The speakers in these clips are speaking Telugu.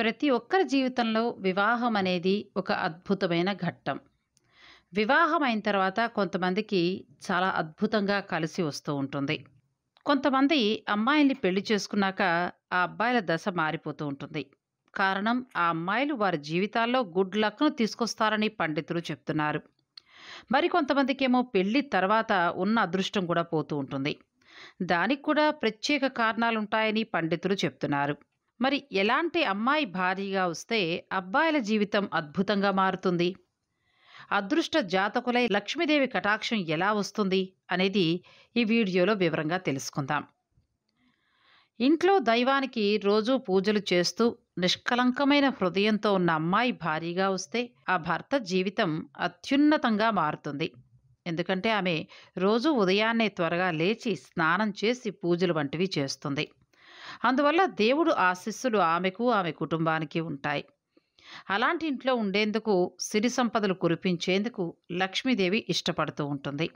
ప్రతి ఒక్కరి జీవితంలో వివాహం అనేది ఒక అద్భుతమైన ఘట్టం వివాహం అయిన తర్వాత కొంతమందికి చాలా అద్భుతంగా కలిసి వస్తూ ఉంటుంది కొంతమంది అమ్మాయిల్ని పెళ్లి చేసుకున్నాక ఆ అబ్బాయిల దశ మారిపోతూ ఉంటుంది కారణం ఆ అమ్మాయిలు వారి జీవితాల్లో గుడ్ లక్ను తీసుకొస్తారని పండితులు చెప్తున్నారు మరి కొంతమందికేమో పెళ్లి తర్వాత ఉన్న అదృష్టం కూడా పోతూ ఉంటుంది దానికి కూడా ప్రత్యేక కారణాలుంటాయని పండితులు చెప్తున్నారు మరి ఎలాంటి అమ్మాయి భారీగా వస్తే అబ్బాయిల జీవితం అద్భుతంగా మారుతుంది అదృష్ట జాతకులై లక్ష్మీదేవి కటాక్షం ఎలా వస్తుంది అనేది ఈ వీడియోలో వివరంగా తెలుసుకుందాం ఇంట్లో దైవానికి రోజూ పూజలు చేస్తూ నిష్కలంకమైన హృదయంతో ఉన్న అమ్మాయి భారీగా వస్తే ఆ భర్త జీవితం అత్యున్నతంగా మారుతుంది ఎందుకంటే ఆమె రోజు ఉదయాన్నే త్వరగా లేచి స్నానం చేసి పూజలు వంటివి చేస్తుంది అందువల్ల దేవుడు ఆశిస్సులు ఆమెకు ఆమె కుటుంబానికి ఉంటాయి అలాంటి ఇంట్లో ఉండేందుకు సిరి సంపదలు కురిపించేందుకు లక్ష్మీదేవి ఇష్టపడుతూ ఉంటుంది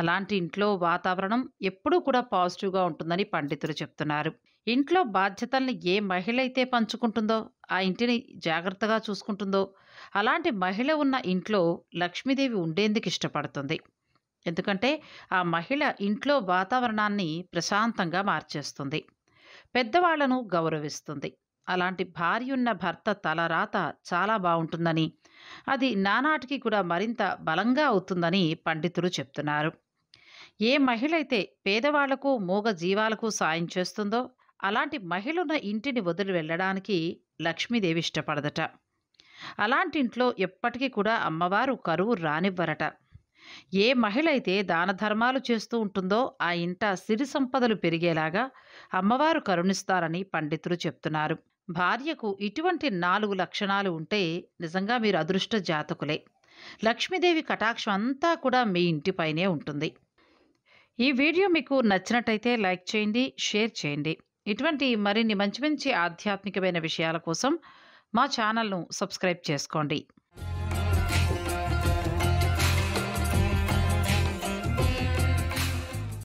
అలాంటి ఇంట్లో వాతావరణం ఎప్పుడూ కూడా పాజిటివ్గా ఉంటుందని పండితులు చెప్తున్నారు ఇంట్లో బాధ్యతల్ని ఏ మహిళ అయితే పంచుకుంటుందో ఆ ఇంటిని జాగ్రత్తగా చూసుకుంటుందో అలాంటి మహిళ ఉన్న ఇంట్లో లక్ష్మీదేవి ఉండేందుకు ఇష్టపడుతుంది ఎందుకంటే ఆ మహిళ ఇంట్లో వాతావరణాన్ని ప్రశాంతంగా మార్చేస్తుంది పెద్దవాళ్లను గౌరవిస్తుంది అలాంటి భార్యున్న భర్త తలరాత చాలా బాగుంటుందని అది నానాటికి కూడా మరింత బలంగా అవుతుందని పండితులు చెప్తున్నారు ఏ మహిళైతే పేదవాళ్లకు మూగ జీవాలకు సాయం చేస్తుందో అలాంటి మహిళన ఇంటిని వదిలి వెళ్ళడానికి లక్ష్మీదేవి ఇష్టపడదట అలాంటి ఇంట్లో ఎప్పటికీ కూడా అమ్మవారు కరువు రానివ్వరట ఏ మహిళ అయితే దాన ధర్మాలు చేస్తూ ఉంటుందో ఆ ఇంట సిరి సంపదలు పెరిగేలాగా అమ్మవారు కరుణిస్తారని పండితులు చెప్తున్నారు భార్యకు ఇటువంటి నాలుగు లక్షణాలు ఉంటే నిజంగా మీరు అదృష్ట జాతకులే లక్ష్మీదేవి కటాక్షం అంతా కూడా మీ ఇంటిపైనే ఉంటుంది ఈ వీడియో మీకు నచ్చినట్టయితే లైక్ చేయండి షేర్ చేయండి ఇటువంటి మరిన్ని మంచి మంచి ఆధ్యాత్మికమైన విషయాల కోసం మా ఛానల్ను సబ్స్క్రైబ్ చేసుకోండి